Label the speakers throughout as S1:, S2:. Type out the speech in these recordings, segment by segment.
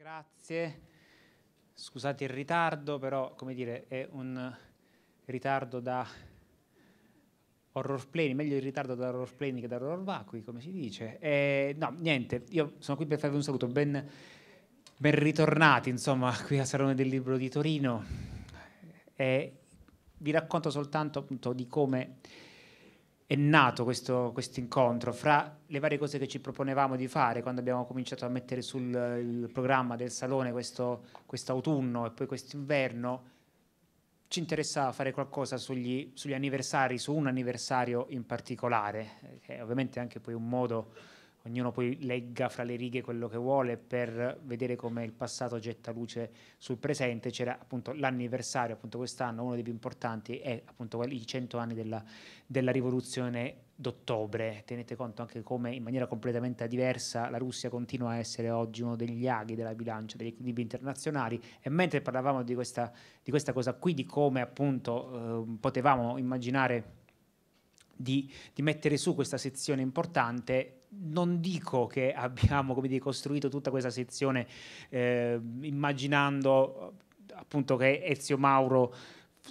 S1: Grazie, scusate il ritardo, però come dire è un ritardo da horror plane, meglio il ritardo da horror plane che da horror vacui, come si dice. E, no, niente, io sono qui per farvi un saluto, ben, ben ritornati insomma qui a Salone del Libro di Torino e vi racconto soltanto appunto di come è nato questo quest incontro fra le varie cose che ci proponevamo di fare quando abbiamo cominciato a mettere sul programma del salone questo autunno e poi quest'inverno? Ci interessava fare qualcosa sugli, sugli anniversari, su un anniversario in particolare, eh, che è ovviamente anche poi un modo ognuno poi legga fra le righe quello che vuole per vedere come il passato getta luce sul presente, c'era appunto l'anniversario, appunto quest'anno uno dei più importanti è appunto i 100 anni della, della rivoluzione d'ottobre, tenete conto anche come in maniera completamente diversa la Russia continua a essere oggi uno degli aghi della bilancia, degli equilibri internazionali e mentre parlavamo di questa, di questa cosa qui, di come appunto eh, potevamo immaginare di, di mettere su questa sezione importante, non dico che abbiamo dire, costruito tutta questa sezione eh, immaginando appunto che Ezio Mauro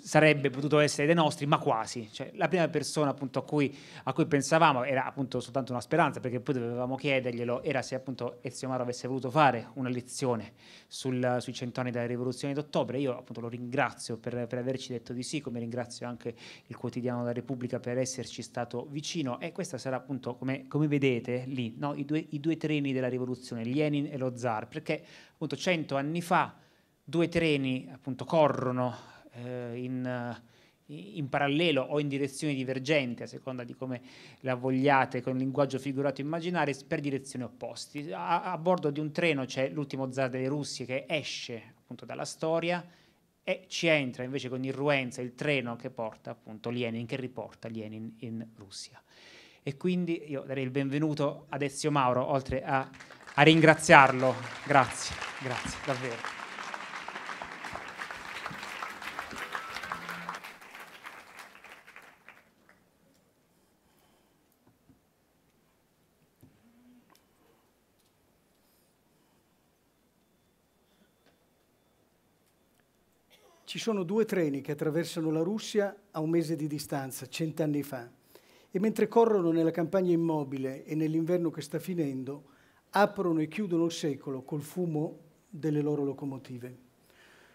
S1: sarebbe potuto essere dei nostri, ma quasi. Cioè, la prima persona appunto, a, cui, a, cui, pensavamo era appunto soltanto una speranza, perché poi dovevamo chiederglielo, era se appunto Ezio Maro avesse voluto fare una lezione sul, sui cent'anni della rivoluzione d'ottobre. Io appunto lo ringrazio per, per, averci detto di sì, come ringrazio anche il quotidiano della Repubblica per esserci stato vicino. E questa sarà appunto, come, come vedete lì, no? I, due, i due treni della rivoluzione, Lenin e lo zar, perché appunto cento anni fa due treni appunto corrono eh, in, eh, in, parallelo o in direzioni divergenti, a seconda di come la vogliate, con linguaggio figurato immaginario, per direzioni opposte. A, a bordo di un treno c'è l'ultimo zar delle Russie che esce appunto dalla storia e ci entra invece con irruenza il treno che porta appunto Lenin, che riporta Lenin in Russia. E quindi io darei il benvenuto ad Ezio Mauro, oltre a, a ringraziarlo. Grazie, grazie, davvero.
S2: Ci sono due treni che attraversano la Russia a un mese di distanza, cent'anni fa, e mentre corrono nella campagna immobile e nell'inverno che sta finendo, aprono e chiudono il secolo col fumo delle loro locomotive.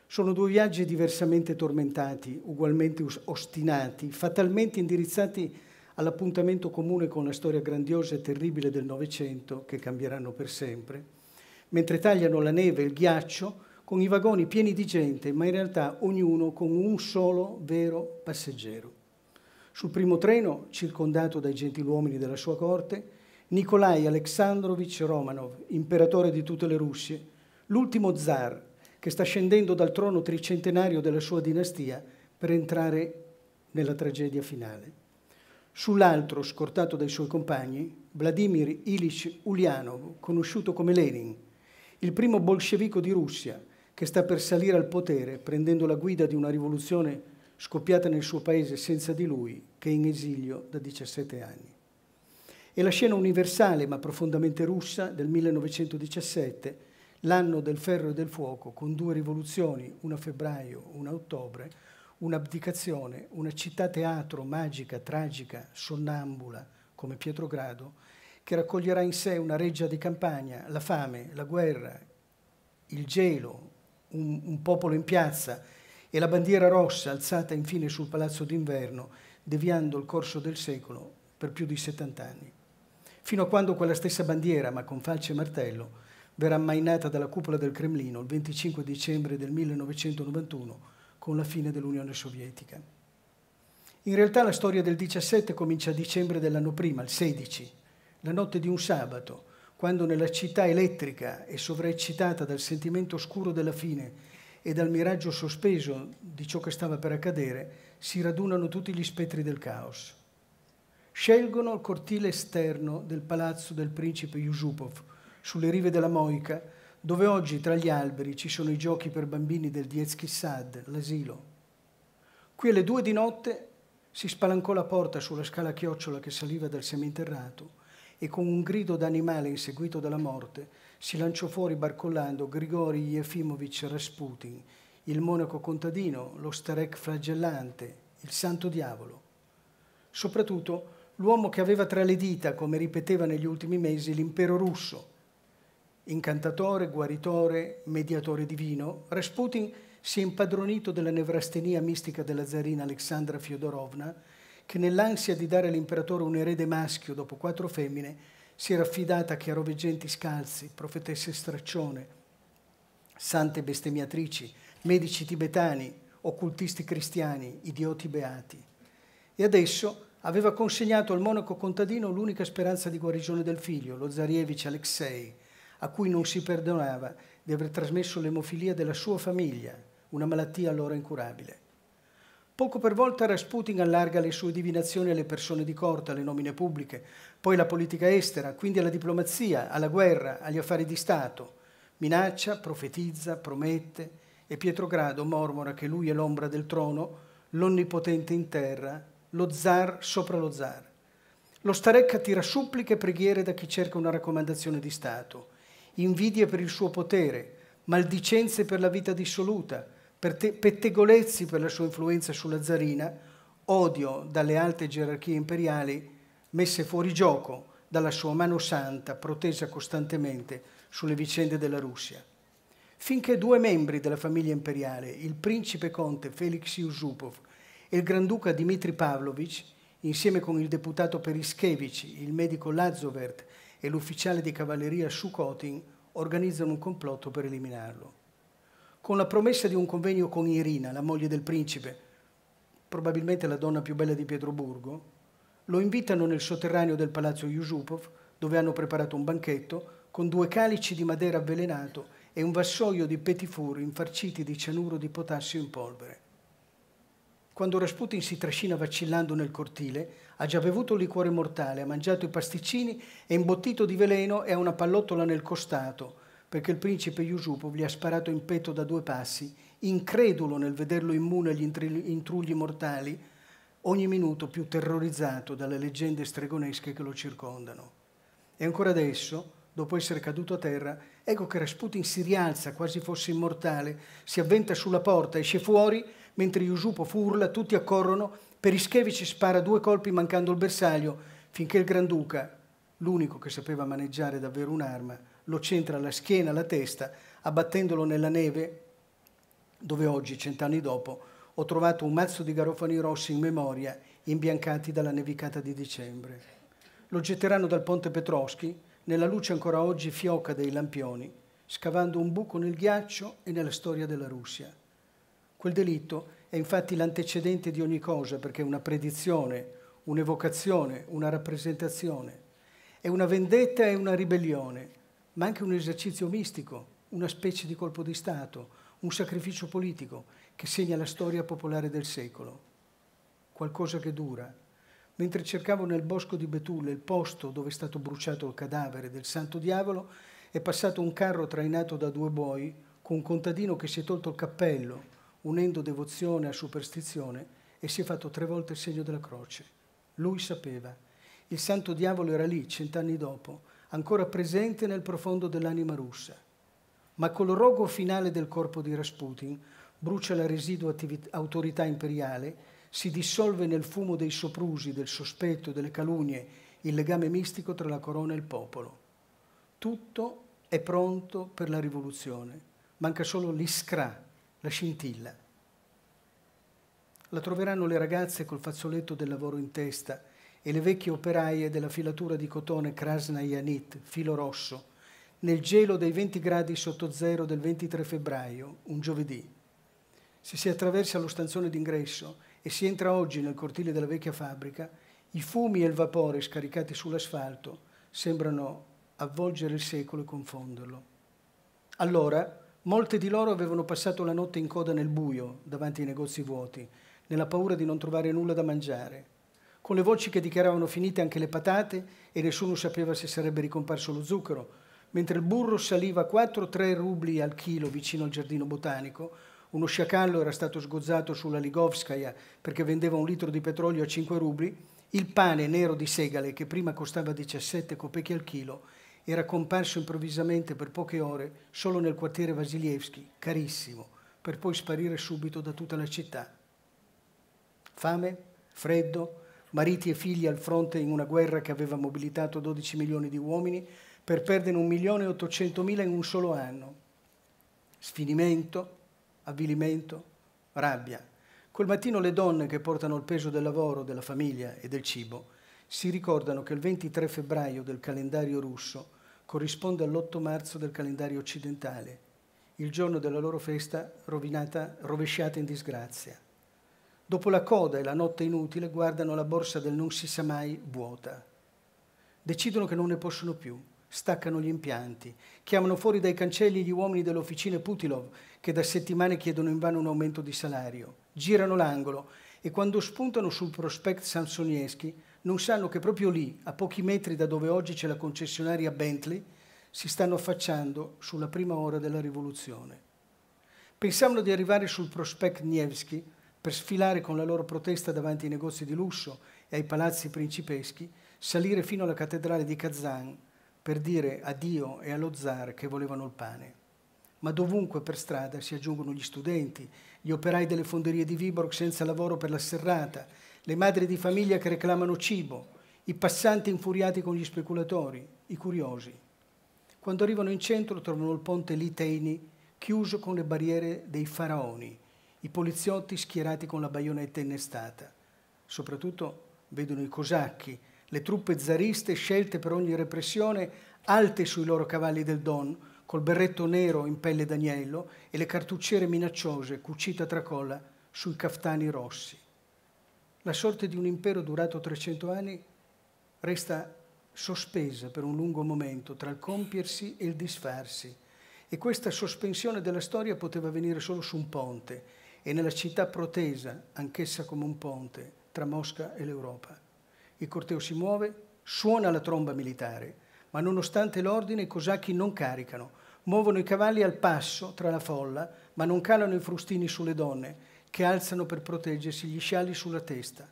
S2: Sono due viaggi diversamente tormentati, ugualmente ostinati, fatalmente indirizzati all'appuntamento comune con la storia grandiosa e terribile del Novecento, che cambieranno per sempre. Mentre tagliano la neve e il ghiaccio, con i vagoni pieni di gente, ma in realtà ognuno con un solo vero passeggero. Sul primo treno, circondato dai gentiluomini della sua corte, Nikolai Aleksandrovich Romanov, imperatore di tutte le Russie, l'ultimo zar che sta scendendo dal trono tricentenario della sua dinastia per entrare nella tragedia finale. Sull'altro, scortato dai suoi compagni, Vladimir Ilich Ulyanov, conosciuto come Lenin, il primo bolscevico di Russia, che sta per salire al potere prendendo la guida di una rivoluzione scoppiata nel suo paese senza di lui, che è in esilio da 17 anni. È la scena universale ma profondamente russa del 1917, l'anno del ferro e del fuoco, con due rivoluzioni, una a febbraio, una a ottobre, un'abdicazione, una città teatro magica, tragica, sonnambula come Pietrogrado, che raccoglierà in sé una reggia di campagna, la fame, la guerra, il gelo, un, un popolo in piazza e la bandiera rossa alzata infine sul Palazzo d'Inverno, deviando il corso del secolo per più di 70 anni. Fino a quando quella stessa bandiera, ma con falce e martello, verrà ammainata dalla cupola del Cremlino il 25 dicembre del 1991 con la fine dell'Unione Sovietica. In realtà la storia del 17 comincia a dicembre dell'anno prima, il 16, la notte di un sabato, quando nella città elettrica e sovraeccitata dal sentimento oscuro della fine e dal miraggio sospeso di ciò che stava per accadere, si radunano tutti gli spettri del caos. Scelgono il cortile esterno del palazzo del principe Yusupov, sulle rive della Moica, dove oggi tra gli alberi ci sono i giochi per bambini del Diezchi Sad, l'asilo. Qui alle due di notte si spalancò la porta sulla scala chiocciola che saliva dal seminterrato e con un grido d'animale inseguito dalla morte si lanciò fuori barcollando Grigori Efimovic Rasputin, il monaco contadino, lo sterec flagellante, il santo diavolo. Soprattutto l'uomo che aveva tra le dita, come ripeteva negli ultimi mesi, l'impero russo. Incantatore, guaritore, mediatore divino, Rasputin si è impadronito della nevrastenia mistica della zarina Alexandra Fyodorovna che nell'ansia di dare all'imperatore un erede maschio dopo quattro femmine si era affidata a chiaroveggenti scalzi, profetesse straccione, sante bestemmiatrici, medici tibetani, occultisti cristiani, idioti beati. E adesso aveva consegnato al monaco contadino l'unica speranza di guarigione del figlio, lo Zarievich Alexei, a cui non si perdonava di aver trasmesso l'emofilia della sua famiglia, una malattia allora incurabile. Poco per volta Rasputin allarga le sue divinazioni alle persone di corte, alle nomine pubbliche, poi alla politica estera, quindi alla diplomazia, alla guerra, agli affari di Stato. Minaccia, profetizza, promette e Pietrogrado mormora che lui è l'ombra del trono, l'onnipotente in terra, lo zar sopra lo zar. Lo starecca tira suppliche e preghiere da chi cerca una raccomandazione di Stato, invidie per il suo potere, maldicenze per la vita dissoluta, Pettegolezzi per la sua influenza sulla zarina, odio dalle alte gerarchie imperiali messe fuori gioco dalla sua mano santa protesa costantemente sulle vicende della Russia. Finché due membri della famiglia imperiale, il principe conte Felix Yusupov e il granduca Dmitri Pavlovich, insieme con il deputato Periskevich, il medico Lazovert e l'ufficiale di cavalleria Sukotin, organizzano un complotto per eliminarlo con la promessa di un convegno con Irina, la moglie del principe, probabilmente la donna più bella di Pietroburgo, lo invitano nel sotterraneo del palazzo Yusupov, dove hanno preparato un banchetto, con due calici di madera avvelenato e un vassoio di petifuri infarciti di cianuro di potassio in polvere. Quando Rasputin si trascina vacillando nel cortile, ha già bevuto liquore mortale, ha mangiato i pasticcini, è imbottito di veleno e ha una pallottola nel costato – perché il principe Yusupov gli ha sparato in petto da due passi, incredulo nel vederlo immune agli intrugli mortali, ogni minuto più terrorizzato dalle leggende stregonesche che lo circondano. E ancora adesso, dopo essere caduto a terra, ecco che Rasputin si rialza, quasi fosse immortale, si avventa sulla porta, esce fuori, mentre Yusupov urla, tutti accorrono, Periskevich spara due colpi mancando il bersaglio, finché il Granduca, l'unico che sapeva maneggiare davvero un'arma, lo centra alla schiena, alla testa, abbattendolo nella neve, dove oggi, cent'anni dopo, ho trovato un mazzo di garofani rossi in memoria, imbiancati dalla nevicata di dicembre. Lo getteranno dal ponte Petroschi, nella luce ancora oggi fioca dei lampioni, scavando un buco nel ghiaccio e nella storia della Russia. Quel delitto è infatti l'antecedente di ogni cosa, perché è una predizione, un'evocazione, una rappresentazione, è una vendetta e una ribellione, ma anche un esercizio mistico, una specie di colpo di Stato, un sacrificio politico che segna la storia popolare del secolo. Qualcosa che dura. Mentre cercavo nel bosco di Betulle il posto dove è stato bruciato il cadavere del santo diavolo, è passato un carro trainato da due buoi con un contadino che si è tolto il cappello, unendo devozione a superstizione, e si è fatto tre volte il segno della croce. Lui sapeva. Il santo diavolo era lì, cent'anni dopo, ancora presente nel profondo dell'anima russa, ma col rogo finale del corpo di Rasputin brucia la residua autorità imperiale, si dissolve nel fumo dei soprusi, del sospetto, delle calunnie, il legame mistico tra la corona e il popolo. Tutto è pronto per la rivoluzione, manca solo l'iskra, la scintilla. La troveranno le ragazze col fazzoletto del lavoro in testa, e le vecchie operaie della filatura di cotone Krasnayanit, filo rosso, nel gelo dei 20 gradi sotto zero del 23 febbraio, un giovedì. Se si attraversa lo stanzone d'ingresso e si entra oggi nel cortile della vecchia fabbrica, i fumi e il vapore scaricati sull'asfalto sembrano avvolgere il secolo e confonderlo. Allora, molte di loro avevano passato la notte in coda nel buio, davanti ai negozi vuoti, nella paura di non trovare nulla da mangiare, con le voci che dichiaravano finite anche le patate e nessuno sapeva se sarebbe ricomparso lo zucchero, mentre il burro saliva 4-3 rubli al chilo vicino al giardino botanico, uno sciacallo era stato sgozzato sulla Ligovskaya perché vendeva un litro di petrolio a 5 rubli, il pane nero di segale, che prima costava 17 copecchi al chilo, era comparso improvvisamente per poche ore solo nel quartiere Vasilievski, carissimo, per poi sparire subito da tutta la città. Fame, freddo, mariti e figli al fronte in una guerra che aveva mobilitato 12 milioni di uomini per perdere un milione e 800 mila in un solo anno. Sfinimento, avvilimento, rabbia. Quel mattino le donne che portano il peso del lavoro, della famiglia e del cibo si ricordano che il 23 febbraio del calendario russo corrisponde all'8 marzo del calendario occidentale, il giorno della loro festa rovinata, rovesciata in disgrazia. Dopo la coda e la notte inutile guardano la borsa del non si sa mai vuota. Decidono che non ne possono più, staccano gli impianti, chiamano fuori dai cancelli gli uomini delle officine Putilov che da settimane chiedono invano un aumento di salario, girano l'angolo e quando spuntano sul prospect Sansonieschi non sanno che proprio lì, a pochi metri da dove oggi c'è la concessionaria Bentley, si stanno affacciando sulla prima ora della rivoluzione. Pensavano di arrivare sul prospect Nievski per sfilare con la loro protesta davanti ai negozi di lusso e ai palazzi principeschi, salire fino alla cattedrale di Kazan per dire a Dio e allo zar che volevano il pane. Ma dovunque per strada si aggiungono gli studenti, gli operai delle fonderie di Viborg senza lavoro per la serrata, le madri di famiglia che reclamano cibo, i passanti infuriati con gli speculatori, i curiosi. Quando arrivano in centro trovano il ponte Liteini chiuso con le barriere dei faraoni, i poliziotti schierati con la baionetta innestata. Soprattutto vedono i cosacchi, le truppe zariste scelte per ogni repressione, alte sui loro cavalli del Don, col berretto nero in pelle d'agnello e le cartucciere minacciose cucite a tracolla sui caftani rossi. La sorte di un impero durato 300 anni resta sospesa per un lungo momento tra il compiersi e il disfarsi e questa sospensione della storia poteva venire solo su un ponte e nella città protesa, anch'essa come un ponte, tra Mosca e l'Europa. Il corteo si muove, suona la tromba militare, ma nonostante l'ordine i cosacchi non caricano, muovono i cavalli al passo tra la folla, ma non calano i frustini sulle donne, che alzano per proteggersi gli scialli sulla testa.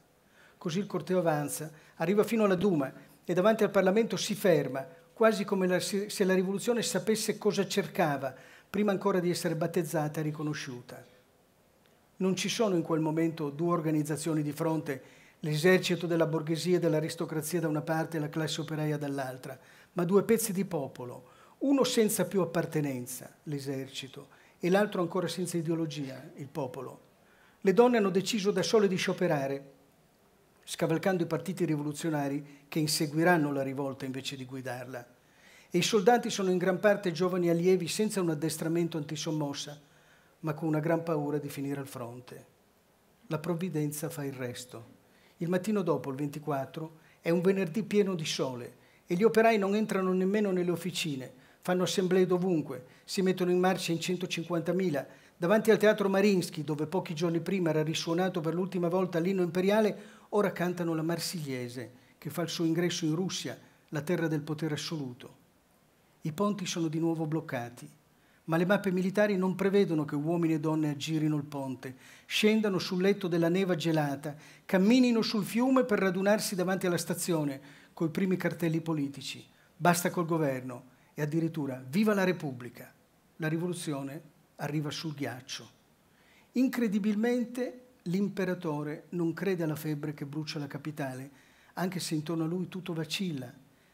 S2: Così il corteo avanza, arriva fino alla Duma e davanti al Parlamento si ferma, quasi come la, se la rivoluzione sapesse cosa cercava, prima ancora di essere battezzata e riconosciuta non ci sono in quel momento due organizzazioni di fronte, l'esercito della borghesia e dell'aristocrazia da una parte e la classe operaia dall'altra, ma due pezzi di popolo, uno senza più appartenenza, l'esercito, e l'altro ancora senza ideologia, il popolo. Le donne hanno deciso da sole di scioperare, scavalcando i partiti rivoluzionari che inseguiranno la rivolta invece di guidarla. E i soldati sono in gran parte giovani allievi senza un addestramento antisommossa, ma con una gran paura di finire al fronte. La provvidenza fa il resto. Il mattino dopo, il 24, è un venerdì pieno di sole e gli operai non entrano nemmeno nelle officine, fanno assemblee dovunque, si mettono in marcia in 150.000. Davanti al teatro Marinsky, dove pochi giorni prima era risuonato per l'ultima volta l'inno imperiale, ora cantano la Marsigliese, che fa il suo ingresso in Russia, la terra del potere assoluto. I ponti sono di nuovo bloccati ma le mappe militari non prevedono che uomini e donne aggirino il ponte, scendano sul letto della neva gelata, camminino sul fiume per radunarsi davanti alla stazione coi primi cartelli politici. Basta col governo e addirittura viva la Repubblica. La rivoluzione arriva sul ghiaccio. Incredibilmente l'imperatore non crede alla febbre che brucia la capitale, anche se intorno a lui tutto vacilla.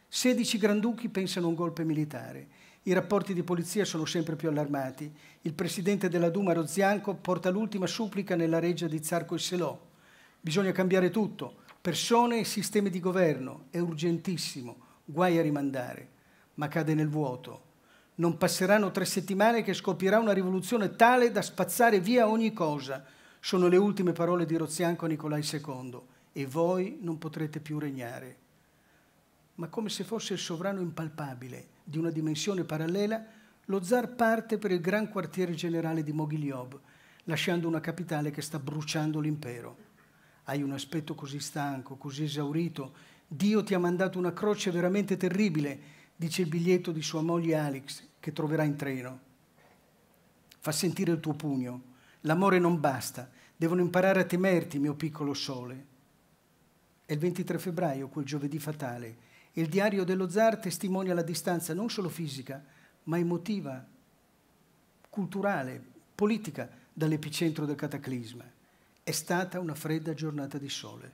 S2: 16 granduchi pensano a un golpe militare i rapporti di polizia sono sempre più allarmati. Il presidente della Duma, Rozianco, porta l'ultima supplica nella reggia di Zarco e Selò. Bisogna cambiare tutto, persone e sistemi di governo. È urgentissimo, guai a rimandare. Ma cade nel vuoto. Non passeranno tre settimane che scoppierà una rivoluzione tale da spazzare via ogni cosa. Sono le ultime parole di Rozianco a Nicolai II. E voi non potrete più regnare. Ma come se fosse il sovrano impalpabile, di una dimensione parallela, lo zar parte per il gran quartiere generale di Mogiliob, lasciando una capitale che sta bruciando l'impero. Hai un aspetto così stanco, così esaurito. Dio ti ha mandato una croce veramente terribile, dice il biglietto di sua moglie Alex, che troverà in treno. Fa sentire il tuo pugno. L'amore non basta. Devono imparare a temerti, mio piccolo sole. È il 23 febbraio, quel giovedì fatale, il diario dello zar testimonia la distanza non solo fisica, ma emotiva, culturale, politica dall'epicentro del cataclisma. È stata una fredda giornata di sole.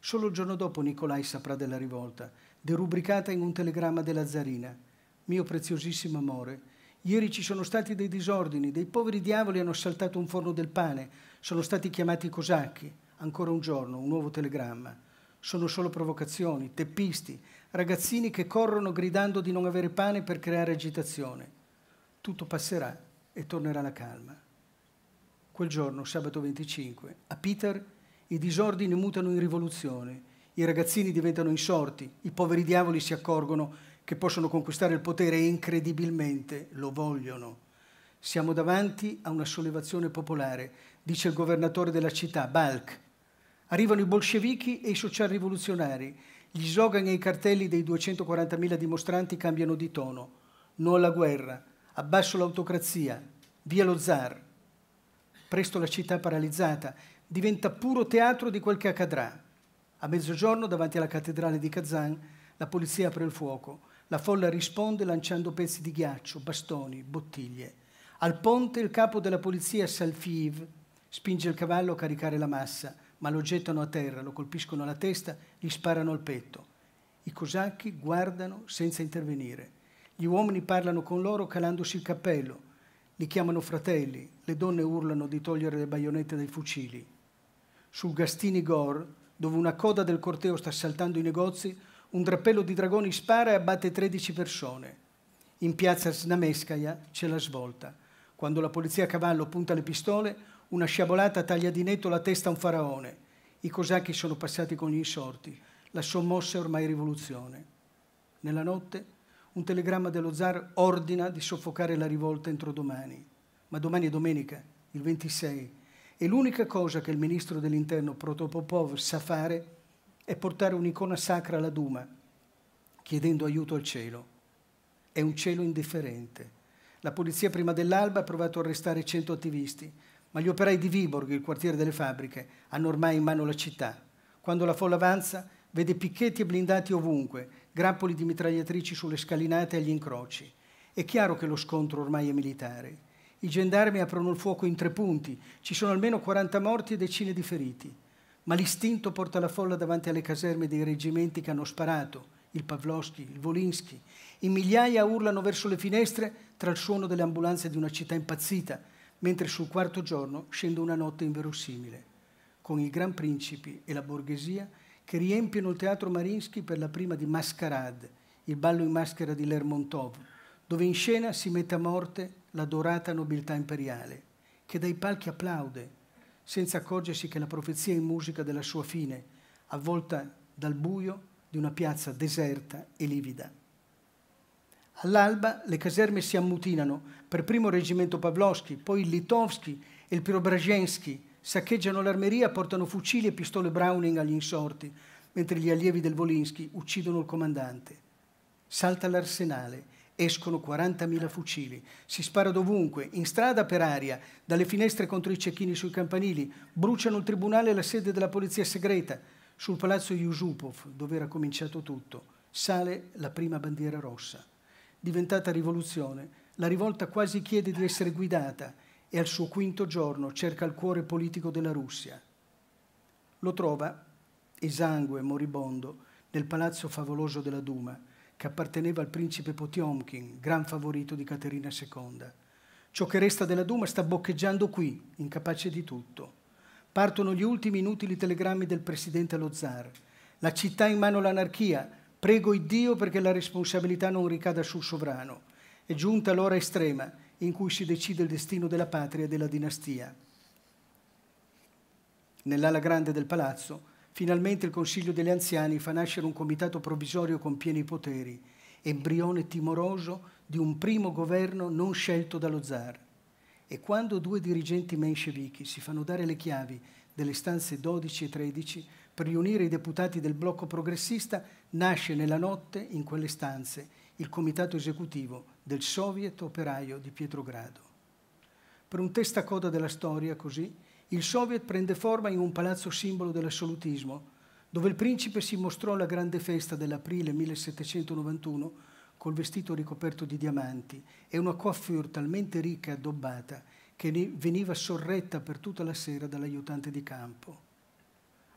S2: Solo il giorno dopo Nicolai saprà della rivolta, derubricata in un telegramma della zarina. Mio preziosissimo amore, ieri ci sono stati dei disordini, dei poveri diavoli hanno saltato un forno del pane, sono stati chiamati i cosacchi. Ancora un giorno, un nuovo telegramma. Sono solo provocazioni, teppisti, ragazzini che corrono gridando di non avere pane per creare agitazione. Tutto passerà e tornerà la calma. Quel giorno, sabato 25, a Peter i disordini mutano in rivoluzione, i ragazzini diventano insorti, i poveri diavoli si accorgono che possono conquistare il potere e incredibilmente lo vogliono. Siamo davanti a una sollevazione popolare, dice il governatore della città, Balk. Arrivano i bolscevichi e i social rivoluzionari, gli slogan e i cartelli dei 240.000 dimostranti cambiano di tono. No alla guerra, abbasso l'autocrazia, via lo zar. Presto la città paralizzata diventa puro teatro di quel che accadrà. A mezzogiorno, davanti alla cattedrale di Kazan, la polizia apre il fuoco. La folla risponde lanciando pezzi di ghiaccio, bastoni, bottiglie. Al ponte il capo della polizia Salfiev spinge il cavallo a caricare la massa ma lo gettano a terra, lo colpiscono alla testa, gli sparano al petto. I cosacchi guardano senza intervenire. Gli uomini parlano con loro calandosi il cappello, li chiamano fratelli, le donne urlano di togliere le baionette dai fucili. Sul Gastini Gor, dove una coda del corteo sta assaltando i negozi, un drappello di dragoni spara e abbatte 13 persone. In piazza Snameskaya c'è la svolta. Quando la polizia a cavallo punta le pistole, una sciabolata taglia di netto la testa a un faraone. I cosacchi sono passati con gli insorti. La sommossa è ormai rivoluzione. Nella notte un telegramma dello zar ordina di soffocare la rivolta entro domani. Ma domani è domenica, il 26, e l'unica cosa che il ministro dell'interno Protopopov sa fare è portare un'icona sacra alla Duma, chiedendo aiuto al cielo. È un cielo indifferente. La polizia prima dell'alba ha provato a arrestare 100 attivisti, ma gli operai di Viborg, il quartiere delle fabbriche, hanno ormai in mano la città. Quando la folla avanza, vede picchetti e blindati ovunque, grappoli di mitragliatrici sulle scalinate e agli incroci. È chiaro che lo scontro ormai è militare. I gendarmi aprono il fuoco in tre punti, ci sono almeno 40 morti e decine di feriti. Ma l'istinto porta la folla davanti alle caserme dei reggimenti che hanno sparato, il Pavlovski, il Volinsky. In migliaia urlano verso le finestre tra il suono delle ambulanze di una città impazzita, mentre sul quarto giorno scende una notte inverosimile, con i gran principi e la borghesia che riempiono il teatro Marinsky per la prima di Mascarade, il ballo in maschera di Lermontov, dove in scena si mette a morte la dorata nobiltà imperiale, che dai palchi applaude, senza accorgersi che la profezia in musica della sua fine, avvolta dal buio di una piazza deserta e livida. All'alba le caserme si ammutinano, per primo il reggimento Pavlovsky, poi il Litovsky e il Pirobrajenski saccheggiano l'armeria, portano fucili e pistole Browning agli insorti, mentre gli allievi del Volinsky uccidono il comandante. Salta l'arsenale, escono 40.000 fucili, si spara dovunque, in strada per aria, dalle finestre contro i cecchini sui campanili, bruciano il tribunale e la sede della polizia segreta, sul palazzo Yusupov, dove era cominciato tutto, sale la prima bandiera rossa diventata rivoluzione, la rivolta quasi chiede di essere guidata e al suo quinto giorno cerca il cuore politico della Russia. Lo trova, esangue, moribondo, nel palazzo favoloso della Duma, che apparteneva al principe Potiomkin, gran favorito di Caterina II. Ciò che resta della Duma sta boccheggiando qui, incapace di tutto. Partono gli ultimi inutili telegrammi del presidente allo zar. La città in mano all'anarchia, Prego il Dio perché la responsabilità non ricada sul sovrano. È giunta l'ora estrema in cui si decide il destino della patria e della dinastia. Nell'ala grande del palazzo, finalmente il Consiglio degli Anziani fa nascere un comitato provvisorio con pieni poteri, embrione timoroso di un primo governo non scelto dallo zar. E quando due dirigenti menscevichi si fanno dare le chiavi delle stanze 12 e 13, per riunire i deputati del blocco progressista, nasce nella notte, in quelle stanze, il comitato esecutivo del Soviet operaio di Pietrogrado. Per un testacoda della storia, così, il Soviet prende forma in un palazzo simbolo dell'assolutismo, dove il principe si mostrò alla grande festa dell'aprile 1791 col vestito ricoperto di diamanti e una coiffure talmente ricca e addobbata che veniva sorretta per tutta la sera dall'aiutante di campo.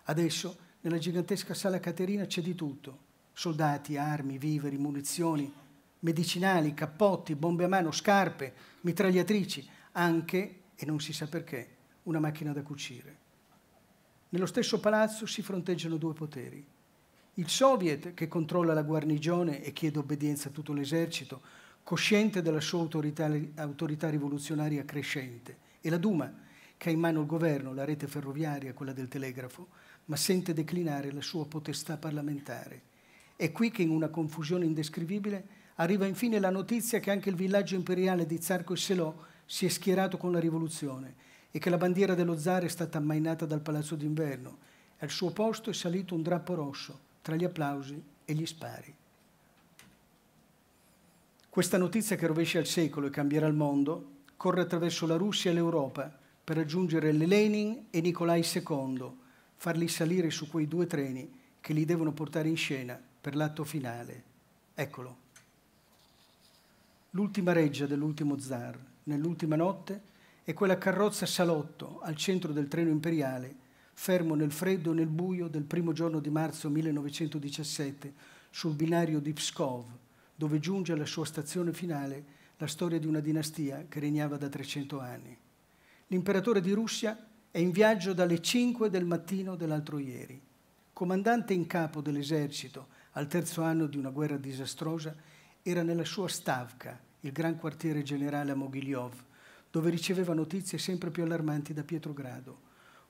S2: Adesso nella gigantesca sala Caterina c'è di tutto. Soldati, armi, viveri, munizioni, medicinali, cappotti, bombe a mano, scarpe, mitragliatrici, anche, e non si sa perché, una macchina da cucire. Nello stesso palazzo si fronteggiano due poteri. Il Soviet, che controlla la guarnigione e chiede obbedienza a tutto l'esercito, cosciente della sua autorità, autorità, rivoluzionaria crescente, e la Duma, che ha in mano il governo, la rete ferroviaria, quella del telegrafo, ma sente declinare la sua potestà parlamentare. È qui che in una confusione indescrivibile arriva infine la notizia che anche il villaggio imperiale di Zarco e Selò si è schierato con la rivoluzione e che la bandiera dello zar è stata ammainata dal palazzo d'inverno. Al suo posto è salito un drappo rosso tra gli applausi e gli spari. Questa notizia che rovescia il secolo e cambierà il mondo corre attraverso la Russia e l'Europa per raggiungere Lenin e Nicolai II, farli salire su quei due treni che li devono portare in scena per l'atto finale. Eccolo. L'ultima reggia dell'ultimo zar, nell'ultima notte, è quella carrozza salotto al centro del treno imperiale, fermo nel freddo e nel buio del primo giorno di marzo 1917 sul binario di Pskov, dove giunge alla sua stazione finale la storia di una dinastia che regnava da 300 anni. L'imperatore di Russia è in viaggio dalle 5 del mattino dell'altro ieri. Comandante in capo dell'esercito al terzo anno di una guerra disastrosa, era nella sua stavka, il gran quartiere generale a Moghiljov, dove riceveva notizie sempre più allarmanti da Pietrogrado.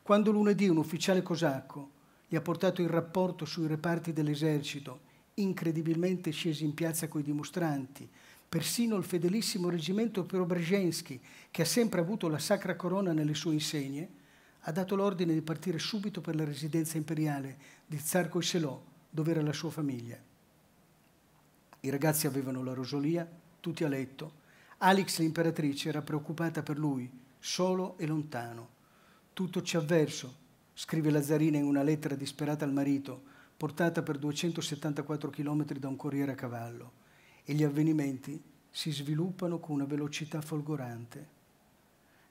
S2: Quando lunedì un ufficiale cosacco gli ha portato il rapporto sui reparti dell'esercito, incredibilmente scesi in piazza coi dimostranti, persino il fedelissimo reggimento Preobrazhensky, che ha sempre avuto la sacra corona nelle sue insegne, ha dato l'ordine di partire subito per la residenza imperiale di Tsar Koiselò, dove era la sua famiglia. I ragazzi avevano la rosolia, tutti a letto. Alex, l'imperatrice, era preoccupata per lui, solo e lontano. Tutto ci avverso, scrive la zarina in una lettera disperata al marito, portata per 274 chilometri da un corriere a cavallo. E gli avvenimenti si sviluppano con una velocità folgorante.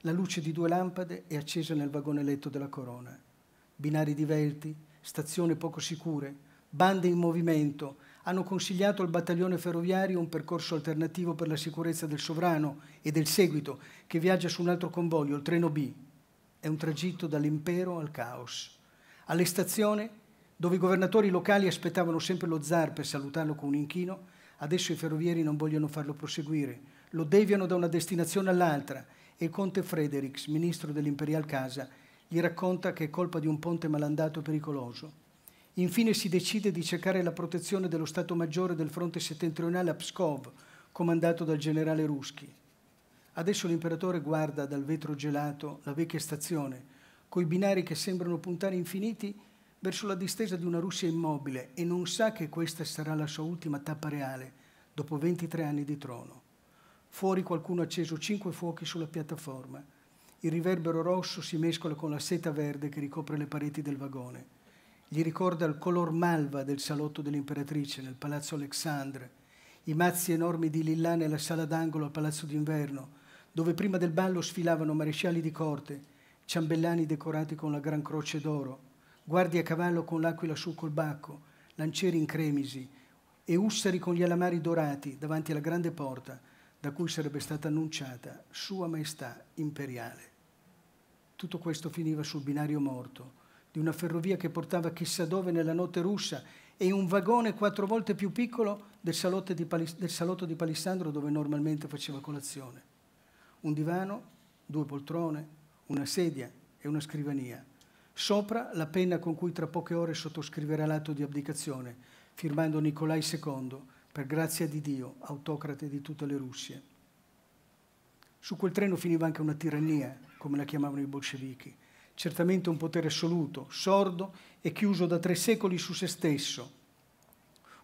S2: La luce di due lampade è accesa nel vagone letto della corona. Binari divelti, stazioni poco sicure, bande in movimento hanno consigliato al battaglione ferroviario un percorso alternativo per la sicurezza del sovrano e del seguito che viaggia su un altro convoglio, il treno B. È un tragitto dall'impero al caos. Alle stazioni, dove i governatori locali aspettavano sempre lo zar per salutarlo con un inchino, adesso i ferrovieri non vogliono farlo proseguire, lo deviano da una destinazione all'altra e il conte Fredericks, ministro dell'Imperial Casa, gli racconta che è colpa di un ponte malandato e pericoloso. Infine si decide di cercare la protezione dello Stato Maggiore del fronte settentrionale a Pskov, comandato dal generale Ruschi. Adesso l'imperatore guarda dal vetro gelato la vecchia stazione, coi binari che sembrano puntare infiniti verso la distesa di una Russia immobile e non sa che questa sarà la sua ultima tappa reale dopo 23 anni di trono. Fuori qualcuno ha acceso cinque fuochi sulla piattaforma. Il riverbero rosso si mescola con la seta verde che ricopre le pareti del vagone. Gli ricorda il color malva del salotto dell'imperatrice nel palazzo Alexandre, i mazzi enormi di lillà nella sala d'angolo al palazzo d'inverno, dove prima del ballo sfilavano maresciali di corte, ciambellani decorati con la gran croce d'oro, guardie a cavallo con l'aquila su col bacco, lancieri in cremisi e ussari con gli alamari dorati davanti alla grande porta, da cui sarebbe stata annunciata Sua Maestà Imperiale. Tutto questo finiva sul binario morto di una ferrovia che portava chissà dove nella notte russa e in un vagone quattro volte più piccolo del, di del salotto di Palissandro dove normalmente faceva colazione. Un divano, due poltrone, una sedia e una scrivania. Sopra la penna con cui tra poche ore sottoscriverà l'atto di abdicazione, firmando Nicolai II, per grazia di Dio, autocrate di tutte le Russie. Su quel treno finiva anche una tirannia, come la chiamavano i bolscevichi, certamente un potere assoluto, sordo e chiuso da tre secoli su se stesso,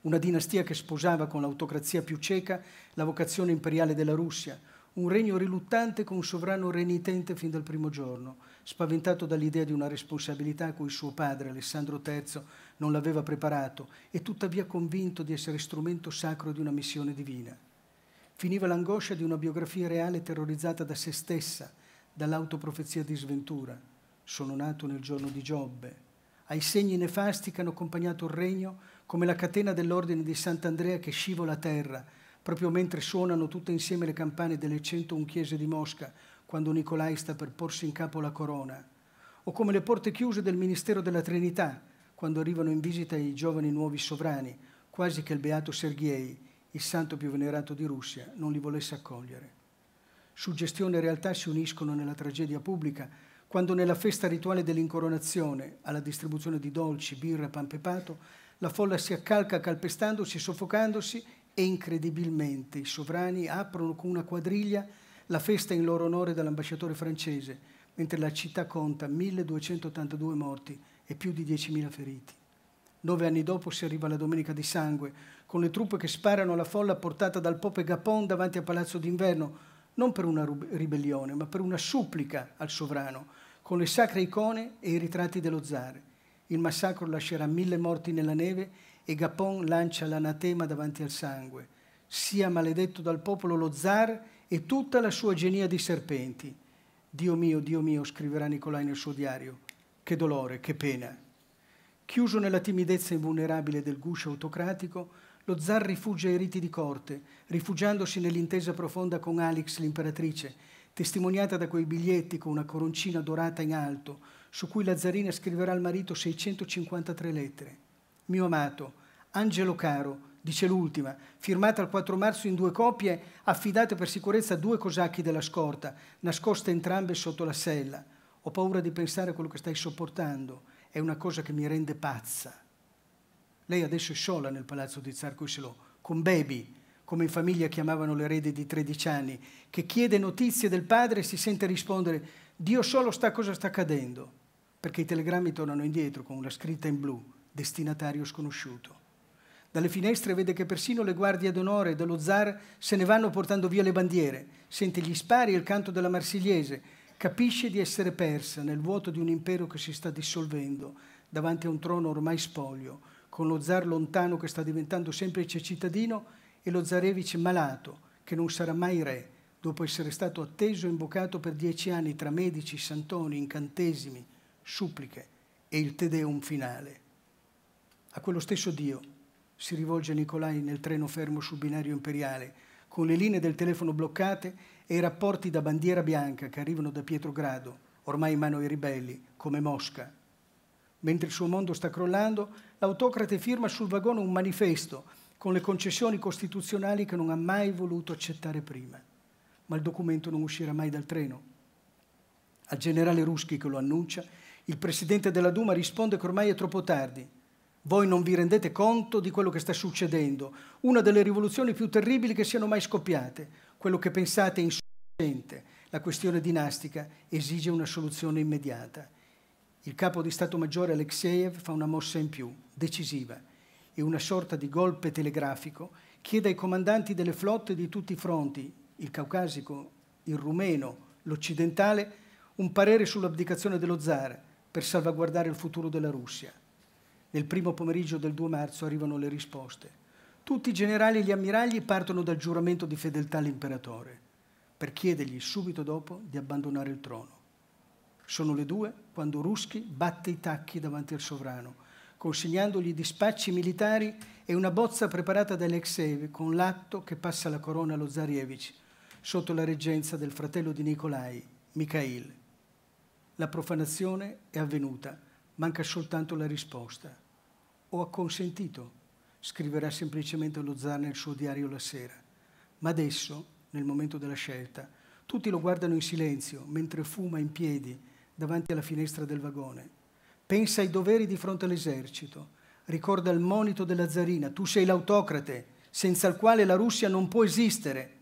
S2: una dinastia che sposava con l'autocrazia più cieca la vocazione imperiale della Russia, un regno riluttante con un sovrano renitente fin dal primo giorno, spaventato dall'idea di una responsabilità a cui suo padre Alessandro III non l'aveva preparato e tuttavia convinto di essere strumento sacro di una missione divina. Finiva l'angoscia di una biografia reale terrorizzata da se stessa, dall'autoprofezia di sventura. Sono nato nel giorno di Giobbe. Ai segni nefasti che hanno accompagnato il regno, come la catena dell'ordine di Sant'Andrea che scivola a terra, proprio mentre suonano tutte insieme le campane delle 101 chiese di Mosca, quando Nicolai sta per porsi in capo la corona, o come le porte chiuse del Ministero della Trinità, quando arrivano in visita i giovani nuovi sovrani, quasi che il beato Sergei, il santo più venerato di Russia, non li volesse accogliere. Suggestione e realtà si uniscono nella tragedia pubblica quando nella festa rituale dell'incoronazione, alla distribuzione di dolci, birra e pan pepato, la folla si accalca calpestandosi, e soffocandosi e incredibilmente i sovrani aprono con una quadriglia la festa in loro onore dall'ambasciatore francese, mentre la città conta 1282 morti e più di 10.000 feriti. Nove anni dopo si arriva alla Domenica di Sangue, con le truppe che sparano alla folla portata dal Pope Gapon davanti a Palazzo d'Inverno, non per una ribellione, ma per una supplica al sovrano, con le sacre icone e i ritratti dello zar. Il massacro lascerà mille morti nella neve e Gapon lancia l'anatema davanti al sangue. Sia maledetto dal popolo lo zar e tutta la sua genia di serpenti. Dio mio, Dio mio, scriverà Nicolai nel suo diario, che dolore, che pena. Chiuso nella timidezza invulnerabile del guscio autocratico, lo zar rifugia ai riti di corte, rifugiandosi nell'intesa profonda con Alix l'imperatrice, testimoniata da quei biglietti con una coroncina dorata in alto, su cui la zarina scriverà al marito 653 lettere. Mio amato, Angelo caro, dice l'ultima, firmata il 4 marzo in due copie, affidate per sicurezza a due cosacchi della scorta, nascoste entrambe sotto la sella ho paura di pensare a quello che stai sopportando, è una cosa che mi rende pazza. Lei adesso è sola nel palazzo di Zar Kusilov, con baby, come in famiglia chiamavano l'erede di 13 anni, che chiede notizie del padre e si sente rispondere Dio solo sta cosa sta accadendo, perché i telegrammi tornano indietro con una scritta in blu, destinatario sconosciuto. Dalle finestre vede che persino le guardie d'onore dello zar se ne vanno portando via le bandiere, sente gli spari e il canto della marsigliese, capisce di essere persa nel vuoto di un impero che si sta dissolvendo davanti a un trono ormai spoglio, con lo zar lontano che sta diventando semplice cittadino e lo zarevice malato che non sarà mai re, dopo essere stato atteso e invocato per dieci anni tra medici, santoni, incantesimi, suppliche e il tedeum finale. A quello stesso Dio si rivolge Nicolai nel treno fermo sul binario imperiale, con le linee del telefono bloccate e i rapporti da bandiera bianca che arrivano da Pietrogrado, ormai in mano ai ribelli, come Mosca. Mentre il suo mondo sta crollando, l'autocrate firma sul vagone un manifesto con le concessioni costituzionali che non ha mai voluto accettare prima. Ma il documento non uscirà mai dal treno. Al generale Ruschi che lo annuncia, il presidente della Duma risponde che ormai è troppo tardi. Voi non vi rendete conto di quello che sta succedendo, una delle rivoluzioni più terribili che siano mai scoppiate, quello che pensate in la questione dinastica esige una soluzione immediata. Il capo di Stato Maggiore Alexeyev fa una mossa in più, decisiva, e una sorta di golpe telegrafico chiede ai comandanti delle flotte di tutti i fronti, il caucasico, il rumeno, l'occidentale, un parere sull'abdicazione dello zar per salvaguardare il futuro della Russia. Nel primo pomeriggio del 2 marzo arrivano le risposte. Tutti i generali e gli ammiragli partono dal giuramento di fedeltà all'imperatore per chiedergli subito dopo di abbandonare il trono. Sono le due quando Ruschi batte i tacchi davanti al sovrano, consegnandogli dispacci militari e una bozza preparata da dall'Exev con l'atto che passa la corona allo Zarievich sotto la reggenza del fratello di Nikolai, Mikhail. La profanazione è avvenuta, manca soltanto la risposta. Ho acconsentito, scriverà semplicemente lo zar nel suo diario la sera. Ma adesso nel momento della scelta. Tutti lo guardano in silenzio, mentre fuma in piedi davanti alla finestra del vagone. Pensa ai doveri di fronte all'esercito. Ricorda il monito della zarina, tu sei l'autocrate, senza il quale la Russia non può esistere.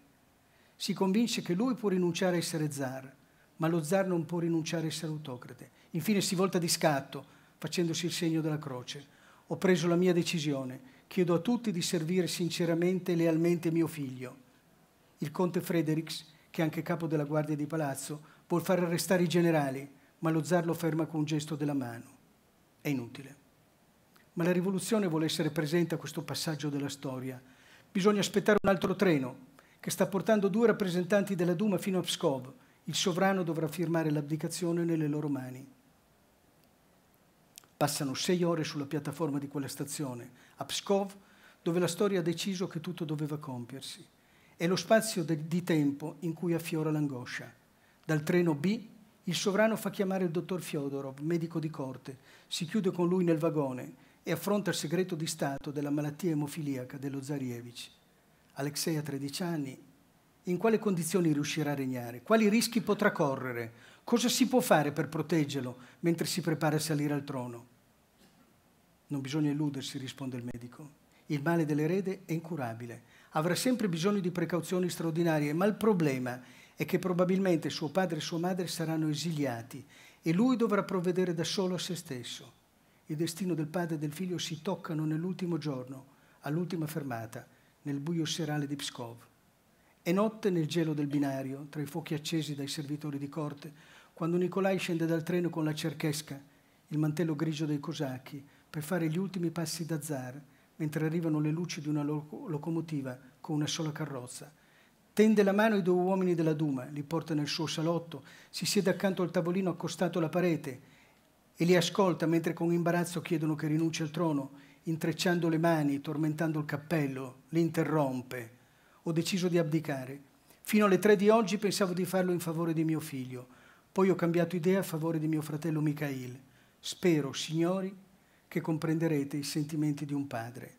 S2: Si convince che lui può rinunciare a essere zar, ma lo zar non può rinunciare a essere autocrate. Infine si volta di scatto, facendosi il segno della croce. Ho preso la mia decisione, chiedo a tutti di servire sinceramente e lealmente mio figlio il conte Fredericks, che è anche capo della guardia di palazzo, vuol far arrestare i generali, ma lo zar lo ferma con un gesto della mano. È inutile. Ma la rivoluzione vuole essere presente a questo passaggio della storia. Bisogna aspettare un altro treno che sta portando due rappresentanti della Duma fino a Pskov. Il sovrano dovrà firmare l'abdicazione nelle loro mani. Passano sei ore sulla piattaforma di quella stazione, a Pskov, dove la storia ha deciso che tutto doveva compiersi è lo spazio de, di tempo in cui affiora l'angoscia. Dal treno B il sovrano fa chiamare il dottor Fiodorov, medico di corte, si chiude con lui nel vagone e affronta il segreto di Stato della malattia emofiliaca dello Zarievich. Alexei ha 13 anni. In quale condizioni riuscirà a regnare? Quali rischi potrà correre? Cosa si può fare per proteggerlo mentre si prepara a salire al trono? Non bisogna illudersi, risponde il medico. Il male dell'erede è incurabile avrà sempre bisogno di precauzioni straordinarie, ma il problema è che probabilmente suo padre e sua madre saranno esiliati e lui dovrà provvedere da solo a se stesso. Il destino del padre e del figlio si toccano nell'ultimo giorno, all'ultima fermata, nel buio serale di Pskov. È notte nel gelo del binario, tra i fuochi accesi dai servitori di corte, quando Nicolai scende dal treno con la cerchesca, il mantello grigio dei cosacchi, per fare gli ultimi passi da zar mentre arrivano le luci di una locomotiva con una sola carrozza. Tende la mano ai due uomini della Duma, li porta nel suo salotto, si siede accanto al tavolino accostato alla parete e li ascolta mentre con imbarazzo chiedono che rinuncia al trono, intrecciando le mani, tormentando il cappello, li interrompe. Ho deciso di abdicare. Fino alle tre di oggi pensavo di farlo in favore di mio figlio, poi ho cambiato idea a favore di mio fratello Michael. Spero, signori, che comprenderete i sentimenti di un padre.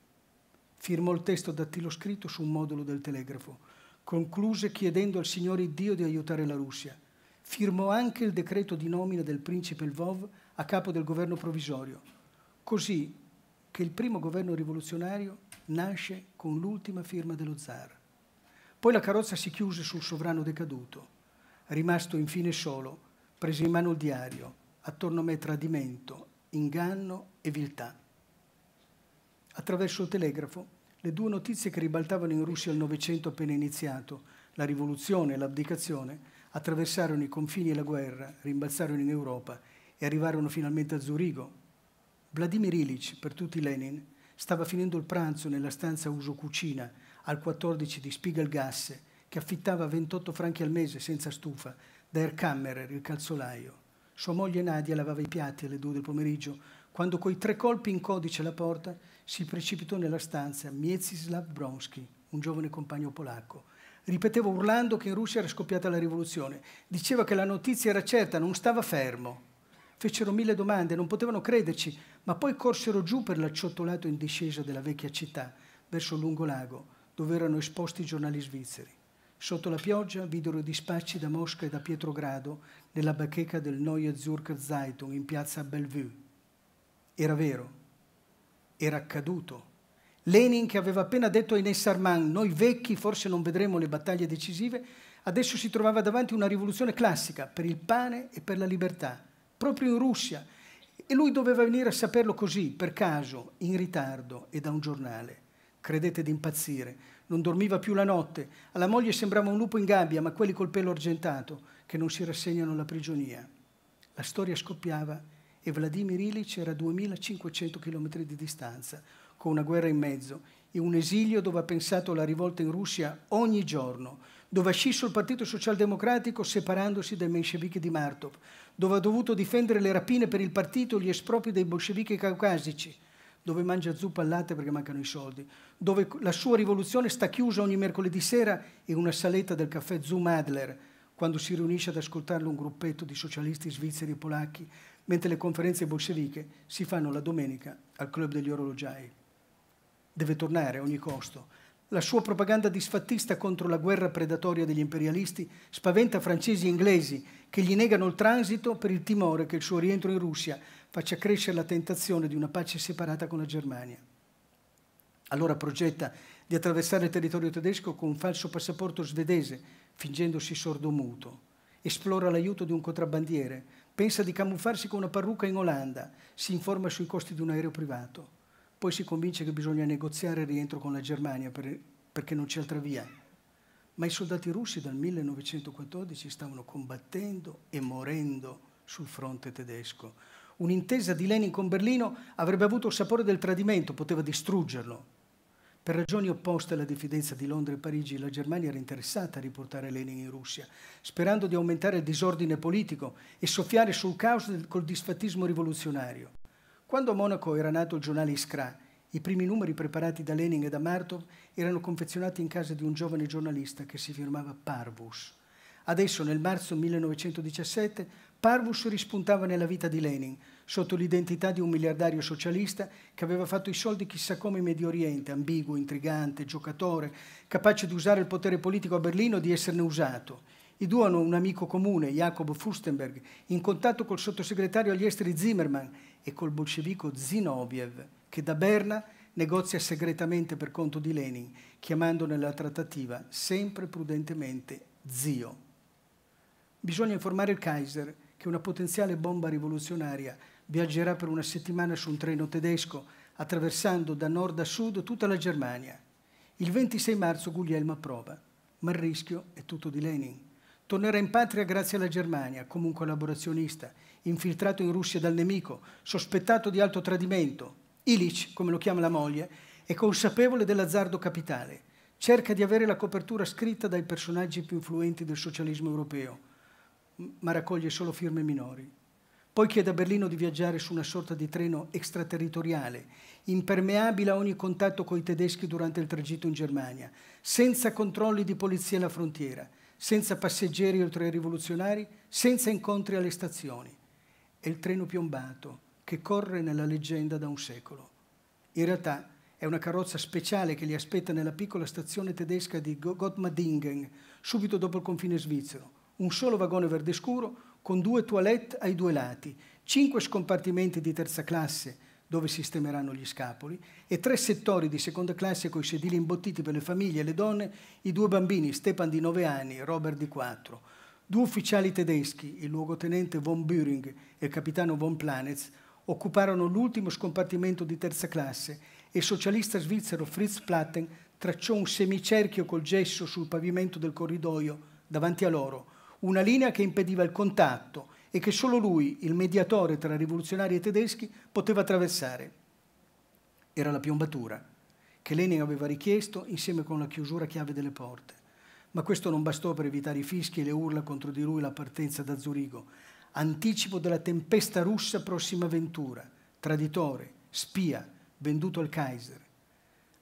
S2: Firmò il testo dattiloscritto su un modulo del telegrafo, concluse chiedendo al Signore Dio di aiutare la Russia. Firmò anche il decreto di nomina del principe Lvov a capo del governo provvisorio, così che il primo governo rivoluzionario nasce con l'ultima firma dello zar. Poi la carrozza si chiuse sul sovrano decaduto. Rimasto infine solo, prese in mano il diario, attorno a me tradimento, inganno e viltà. Attraverso il telegrafo, le due notizie che ribaltavano in Russia il Novecento appena iniziato, la rivoluzione e l'abdicazione, attraversarono i confini e la guerra, rimbalzarono in Europa e arrivarono finalmente a Zurigo. Vladimir Ilich, per tutti Lenin, stava finendo il pranzo nella stanza uso cucina al 14 di Spiegelgasse, che affittava 28 franchi al mese senza stufa da Erkammerer, il calzolaio. Sua moglie Nadia lavava i piatti alle due del pomeriggio, quando coi tre colpi in codice alla porta si precipitò nella stanza Miecislav Bronski, un giovane compagno polacco. Ripeteva urlando che in Russia era scoppiata la rivoluzione. Diceva che la notizia era certa, non stava fermo. Fecero mille domande, non potevano crederci, ma poi corsero giù per l'acciottolato in discesa della vecchia città, verso il lungo lago, dove erano esposti i giornali svizzeri. Sotto la pioggia videro dispacci da Mosca e da Pietrogrado nella bacheca del Neue Zürcher Zeitung in piazza Bellevue. Era vero, era accaduto. Lenin, che aveva appena detto a Ines Armand, noi vecchi forse non vedremo le battaglie decisive, adesso si trovava davanti una rivoluzione classica per il pane e per la libertà, proprio in Russia. E lui doveva venire a saperlo così, per caso, in ritardo e da un giornale. Credete di impazzire, non dormiva più la notte, alla moglie sembrava un lupo in gabbia, ma quelli col pelo argentato, che non si rassegnano alla prigionia. La storia scoppiava e Vladimir Ilyich era a 2500 km di distanza, con una guerra in mezzo, e un esilio dove ha pensato la rivolta in Russia ogni giorno, dove ha scisso il Partito Socialdemocratico separandosi dai menscevichi di Martov, dove ha dovuto difendere le rapine per il partito e gli espropri dei bolscevichi caucasici, dove mangia zuppa al latte perché mancano i soldi, dove la sua rivoluzione sta chiusa ogni mercoledì sera in una saletta del caffè Zoom Adler, quando si riunisce ad ascoltarlo un gruppetto di socialisti svizzeri e polacchi, mentre le conferenze bolsceviche si fanno la domenica al Club degli Orologiai. Deve tornare a ogni costo. La sua propaganda disfattista contro la guerra predatoria degli imperialisti spaventa francesi e inglesi che gli negano il transito per il timore che il suo rientro in Russia faccia crescere la tentazione di una pace separata con la Germania. Allora progetta di attraversare il territorio tedesco con un falso passaporto svedese, fingendosi sordomuto. Esplora l'aiuto di un contrabbandiere, pensa di camuffarsi con una parrucca in Olanda, si informa sui costi di un aereo privato. Poi si convince che bisogna negoziare il rientro con la Germania per, perché non c'è altra via. Ma i soldati russi dal 1914 stavano combattendo e morendo sul fronte tedesco un'intesa di Lenin con Berlino avrebbe avuto il sapore del tradimento, poteva distruggerlo. Per ragioni opposte alla diffidenza di Londra e Parigi, la Germania era interessata a riportare Lenin in Russia, sperando di aumentare il disordine politico e soffiare sul caos col disfattismo rivoluzionario. Quando a Monaco era nato il giornale Iskra, i primi numeri preparati da Lenin e da Martov erano confezionati in casa di un giovane giornalista che si firmava Parvus. Adesso, nel marzo 1917, Parvus rispuntava nella vita di Lenin, sotto l'identità di un miliardario socialista che aveva fatto i soldi chissà come in Medio Oriente, ambiguo, intrigante, giocatore, capace di usare il potere politico a Berlino e di esserne usato. I due hanno un amico comune, Jacob Fustenberg, in contatto col sottosegretario agli esteri Zimmermann e col bolscevico Zinoviev, che da Berna negozia segretamente per conto di Lenin, chiamando nella trattativa sempre prudentemente zio. Bisogna informare il Kaiser che una potenziale bomba rivoluzionaria viaggerà per una settimana su un treno tedesco, attraversando da nord a sud tutta la Germania. Il 26 marzo Guglielmo approva, ma il rischio è tutto di Lenin. Tornerà in patria grazie alla Germania, come un collaborazionista, infiltrato in Russia dal nemico, sospettato di alto tradimento. Ilich, come lo chiama la moglie, è consapevole dell'azzardo capitale. Cerca di avere la copertura scritta dai personaggi più influenti del socialismo europeo ma raccoglie solo firme minori. Poi chiede a Berlino di viaggiare su una sorta di treno extraterritoriale, impermeabile a ogni contatto con i tedeschi durante il tragitto in Germania, senza controlli di polizia alla frontiera, senza passeggeri oltre ai rivoluzionari, senza incontri alle stazioni. È il treno piombato che corre nella leggenda da un secolo. In realtà è una carrozza speciale che li aspetta nella piccola stazione tedesca di Gottmadingen, subito dopo il confine svizzero un solo vagone verde scuro con due toilette ai due lati, cinque scompartimenti di terza classe dove sistemeranno gli scapoli, e tre settori di seconda classe con i sedili imbottiti per le famiglie e le donne, i due bambini, Stepan di 9 anni e Robert di 4. Due ufficiali tedeschi, il luogotenente von Büring e il capitano von Planetz, occuparono l'ultimo scompartimento di terza classe e il socialista svizzero Fritz Platten tracciò un semicerchio col gesso sul pavimento del corridoio davanti a loro, una linea che impediva il contatto e che solo lui, il mediatore tra rivoluzionari e tedeschi, poteva attraversare. Era la piombatura, che Lenin aveva richiesto insieme con la chiusura chiave delle porte. Ma questo non bastò per evitare i fischi e le urla contro di lui la partenza da Zurigo, anticipo della tempesta russa prossima ventura, traditore, spia, venduto al Kaiser.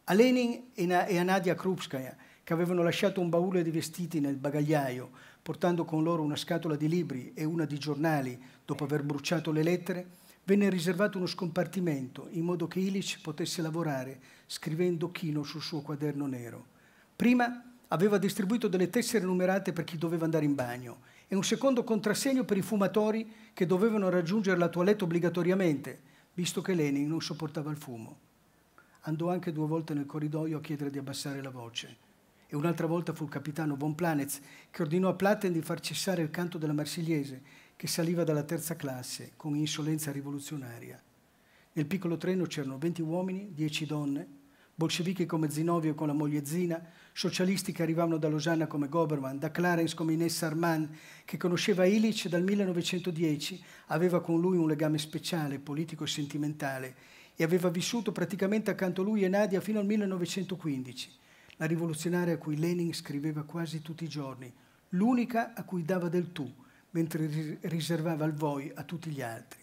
S2: A Lenin e a Nadia Krupskaya, che avevano lasciato un baule di vestiti nel bagagliaio, portando con loro una scatola di libri e una di giornali dopo aver bruciato le lettere, venne riservato uno scompartimento in modo che Illich potesse lavorare scrivendo chino sul suo quaderno nero. Prima aveva distribuito delle tessere numerate per chi doveva andare in bagno e un secondo contrassegno per i fumatori che dovevano raggiungere la toilette obbligatoriamente, visto che Lenin non sopportava il fumo. Andò anche due volte nel corridoio a chiedere di abbassare la voce e un'altra volta fu il capitano Von Planez che ordinò a Platen di far cessare il canto della Marsigliese che saliva dalla terza classe con insolenza rivoluzionaria. Nel piccolo treno c'erano 20 uomini, 10 donne, bolscevichi come Zinovio con la moglie Zina, socialisti che arrivavano da Losanna come Goberman, da Clarence come Inés Arman, che conosceva Illich dal 1910, aveva con lui un legame speciale, politico e sentimentale, e aveva vissuto praticamente accanto a lui e Nadia fino al 1915 la rivoluzionaria a cui Lenin scriveva quasi tutti i giorni, l'unica a cui dava del tu, mentre riservava il voi a tutti gli altri.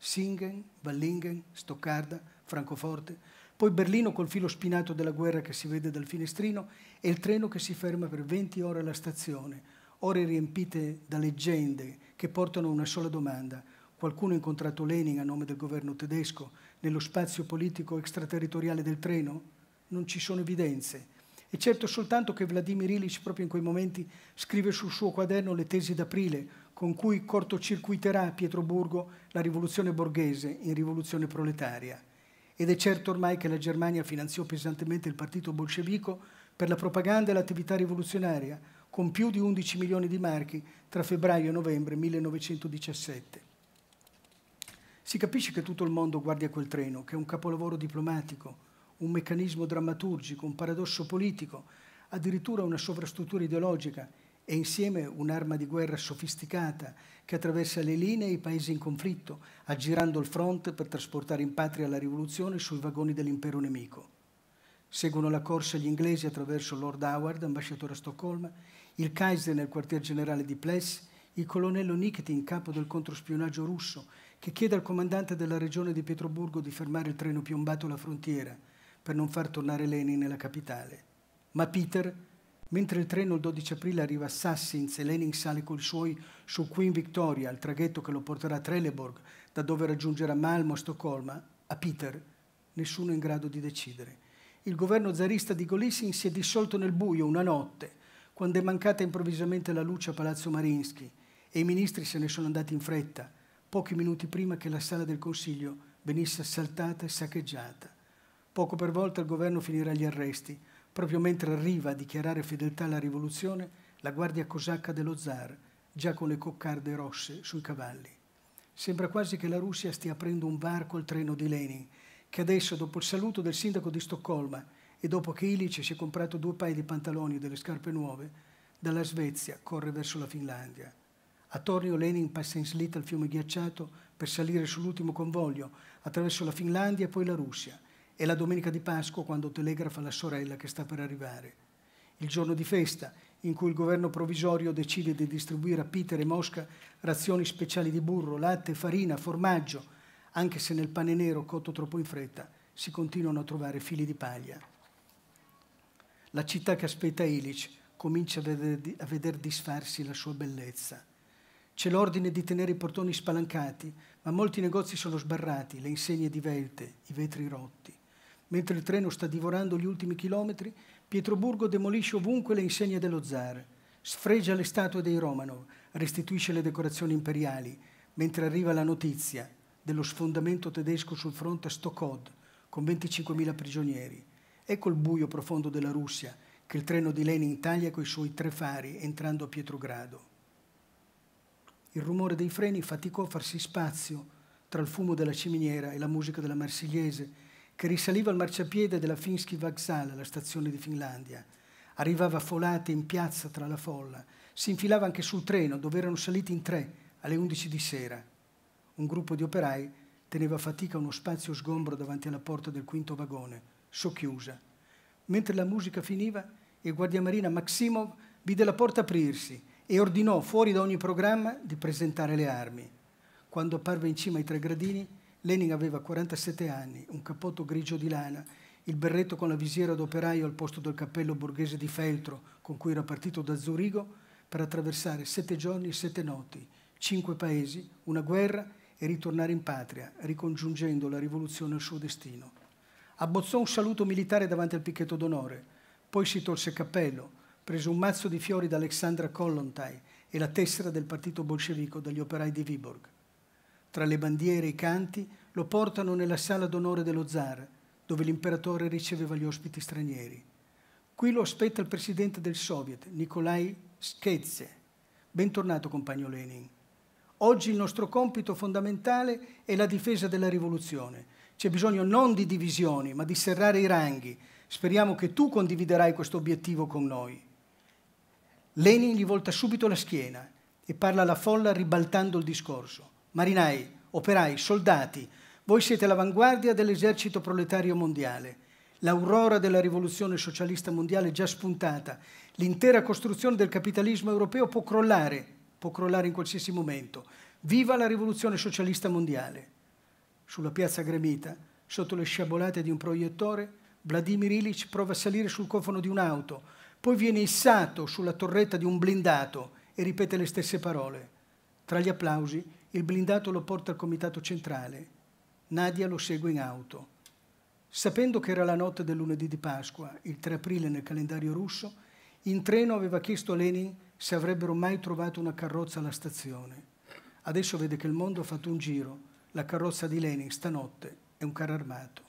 S2: Singen, Vallingen, Stoccarda, Francoforte, poi Berlino col filo spinato della guerra che si vede dal finestrino e il treno che si ferma per 20 ore alla stazione, ore riempite da leggende che portano a una sola domanda. Qualcuno ha incontrato Lenin a nome del governo tedesco nello spazio politico extraterritoriale del treno? non ci sono evidenze. È certo soltanto che Vladimir Ilich proprio in quei momenti scrive sul suo quaderno le tesi d'aprile con cui cortocircuiterà a Pietroburgo la rivoluzione borghese in rivoluzione proletaria. Ed è certo ormai che la Germania finanziò pesantemente il partito bolscevico per la propaganda e l'attività rivoluzionaria, con più di 11 milioni di marchi tra febbraio e novembre 1917. Si capisce che tutto il mondo guardi a quel treno, che è un capolavoro diplomatico, un meccanismo drammaturgico, un paradosso politico, addirittura una sovrastruttura ideologica e insieme un'arma di guerra sofisticata che attraversa le linee e i paesi in conflitto, aggirando il fronte per trasportare in patria la rivoluzione sui vagoni dell'impero nemico. Seguono la corsa gli inglesi attraverso Lord Howard, ambasciatore a Stoccolma, il Kaiser nel quartier generale di Pless, il colonnello Nikitin, capo del controspionaggio russo, che chiede al comandante della regione di Pietroburgo di fermare il treno piombato alla frontiera, per non far tornare Leni nella capitale. Ma Peter, mentre il treno il 12 aprile arriva a Sassins e Lenin sale con i suoi su Queen Victoria, il traghetto che lo porterà a Trelleborg, da dove raggiungerà Malmo a Stoccolma, a Peter nessuno è in grado di decidere. Il governo zarista di Golissin si è dissolto nel buio una notte, quando è mancata improvvisamente la luce a Palazzo Marinsky e i ministri se ne sono andati in fretta, pochi minuti prima che la sala del Consiglio venisse assaltata e saccheggiata. Poco per volta il governo finirà gli arresti. Proprio mentre arriva a dichiarare fedeltà alla rivoluzione, la guardia cosacca dello zar, già con le coccarde rosse sui cavalli. Sembra quasi che la Russia stia aprendo un varco al treno di Lenin, che adesso, dopo il saluto del sindaco di Stoccolma e dopo che Ilice si è comprato due paia di pantaloni e delle scarpe nuove, dalla Svezia corre verso la Finlandia. A Tornio Lenin passa in slitta al fiume ghiacciato per salire sull'ultimo convoglio attraverso la Finlandia e poi la Russia è la domenica di Pasqua quando telegrafa la sorella che sta per arrivare. Il giorno di festa, in cui il governo provvisorio decide di distribuire a Peter e Mosca razioni speciali di burro, latte, farina, formaggio, anche se nel pane nero cotto troppo in fretta si continuano a trovare fili di paglia. La città che aspetta Ilic comincia a veder disfarsi la sua bellezza. C'è l'ordine di tenere i portoni spalancati, ma molti negozi sono sbarrati, le insegne divelte, i vetri rotti. Mentre il treno sta divorando gli ultimi chilometri, Pietroburgo demolisce ovunque le insegne dello zar, sfregia le statue dei Romanov, restituisce le decorazioni imperiali, mentre arriva la notizia dello sfondamento tedesco sul fronte a Stokod, con 25.000 prigionieri. Ecco il buio profondo della Russia che il treno di Lenin taglia coi suoi tre fari entrando a Pietrogrado. Il rumore dei freni faticò a farsi spazio tra il fumo della ciminiera e la musica della Marsigliese che risaliva al marciapiede della Finsky Vaxal, la stazione di Finlandia. Arrivava folate in piazza tra la folla. Si infilava anche sul treno, dove erano saliti in tre, alle 11 di sera. Un gruppo di operai teneva a fatica uno spazio sgombro davanti alla porta del quinto vagone, socchiusa. Mentre la musica finiva, il guardiamarina Maximov vide la porta aprirsi e ordinò, fuori da ogni programma, di presentare le armi. Quando apparve in cima ai tre gradini, Lenin aveva 47 anni, un cappotto grigio di lana, il berretto con la visiera d'operaio al posto del cappello borghese di feltro con cui era partito da Zurigo per attraversare sette giorni e sette notti, cinque paesi, una guerra e ritornare in patria, ricongiungendo la rivoluzione al suo destino. Abbozzò un saluto militare davanti al picchetto d'onore, poi si tolse il cappello, prese un mazzo di fiori da Alexandra Kollontai e la tessera del partito bolscevico dagli operai di Viborg. Tra le bandiere e i canti lo portano nella sala d'onore dello zar, dove l'imperatore riceveva gli ospiti stranieri. Qui lo aspetta il presidente del Soviet, Nikolai Schezze. Bentornato compagno Lenin. Oggi il nostro compito fondamentale è la difesa della rivoluzione. C'è bisogno non di divisioni, ma di serrare i ranghi. Speriamo che tu condividerai questo obiettivo con noi. Lenin gli volta subito la schiena e parla alla folla ribaltando il discorso. Marinai, operai, soldati, voi siete l'avanguardia dell'esercito proletario mondiale, l'aurora della rivoluzione socialista mondiale già spuntata. L'intera costruzione del capitalismo europeo può crollare, può crollare in qualsiasi momento. Viva la rivoluzione socialista mondiale! Sulla piazza gremita, sotto le sciabolate di un proiettore, Vladimir Ilic prova a salire sul cofano di un'auto, poi viene issato sulla torretta di un blindato e ripete le stesse parole. Tra gli applausi, il blindato lo porta al comitato centrale Nadia lo segue in auto. Sapendo che era la notte del lunedì di Pasqua, il 3 aprile nel calendario russo, in treno aveva chiesto a Lenin se avrebbero mai trovato una carrozza alla stazione. Adesso vede che il mondo ha fatto un giro. La carrozza di Lenin stanotte è un carro armato.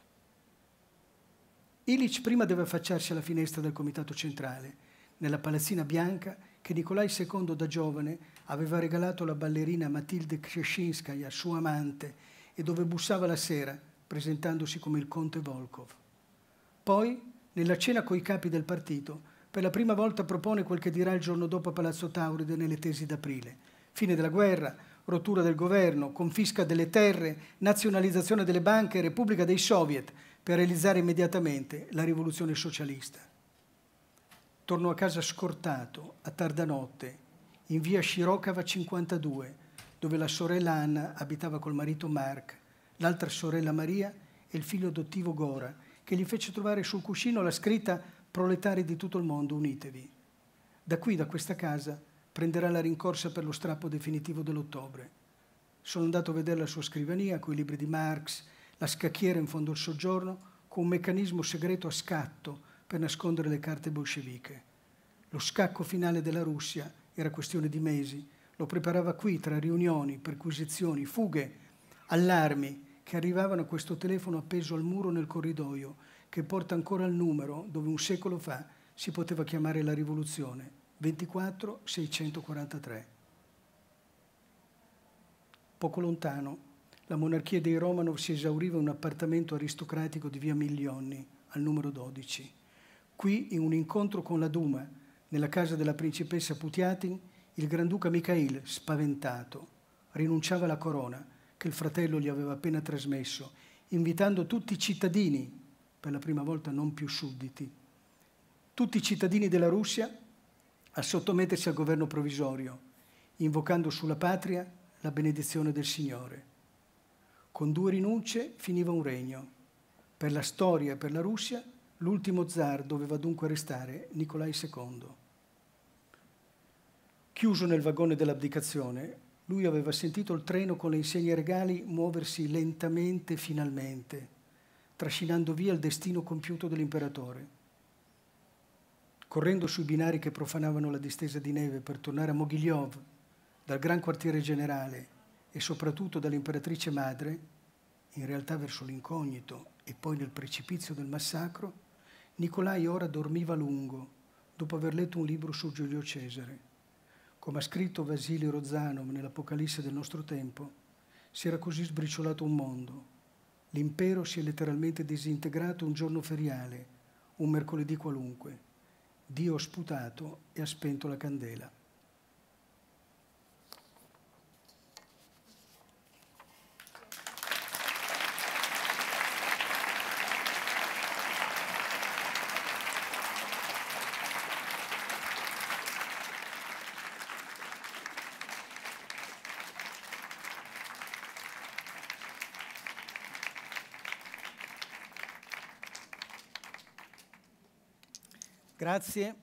S2: Ilic prima deve affacciarsi alla finestra del comitato centrale, nella palazzina bianca che Nicolai II da giovane aveva regalato alla ballerina Matilde Kreshinskaya, sua amante, e dove bussava la sera presentandosi come il conte Volkov. Poi, nella cena coi capi del partito, per la prima volta propone quel che dirà il giorno dopo a Palazzo Tauride nelle tesi d'aprile. Fine della guerra, rottura del governo, confisca delle terre, nazionalizzazione delle banche, repubblica dei soviet, per realizzare immediatamente la rivoluzione socialista. Tornò a casa scortato, a tarda notte, in via Scirocava 52, dove la sorella Anna abitava col marito Mark, l'altra sorella Maria e il figlio adottivo Gora, che gli fece trovare sul cuscino la scritta Proletari di tutto il mondo, unitevi. Da qui, da questa casa, prenderà la rincorsa per lo strappo definitivo dell'ottobre. Sono andato a vedere la sua scrivania, con i libri di Marx, la scacchiera in fondo al soggiorno, con un meccanismo segreto a scatto per nascondere le carte bolsceviche. Lo scacco finale della Russia era questione di mesi lo preparava qui tra riunioni, perquisizioni, fughe, allarmi che arrivavano a questo telefono appeso al muro nel corridoio che porta ancora al numero dove un secolo fa si poteva chiamare la rivoluzione 24 643. Poco lontano la monarchia dei Romanov si esauriva in un appartamento aristocratico di via Miglioni, al numero 12. Qui, in un incontro con la Duma, nella casa della principessa Putiatin, il Granduca Michael, spaventato, rinunciava alla corona che il fratello gli aveva appena trasmesso, invitando tutti i cittadini, per la prima volta non più sudditi, tutti i cittadini della Russia a sottomettersi al governo provvisorio, invocando sulla patria la benedizione del Signore. Con due rinunce finiva un regno. Per la storia e per la Russia, l'ultimo zar doveva dunque restare Nicolai II chiuso nel vagone dell'abdicazione, lui aveva sentito il treno con le insegne regali muoversi lentamente, finalmente, trascinando via il destino compiuto dell'imperatore. Correndo sui binari che profanavano la distesa di neve per tornare a Mogilyov, dal gran quartiere generale e soprattutto dall'imperatrice madre, in realtà verso l'incognito e poi nel precipizio del massacro, Nicolai ora dormiva a lungo, dopo aver letto un libro su Giulio Cesare come ha scritto Vasilio Rozzano nell'Apocalisse del nostro tempo, si era così sbriciolato un mondo. L'impero si è letteralmente disintegrato un giorno feriale, un mercoledì qualunque. Dio ha sputato e ha spento la candela. Grazie.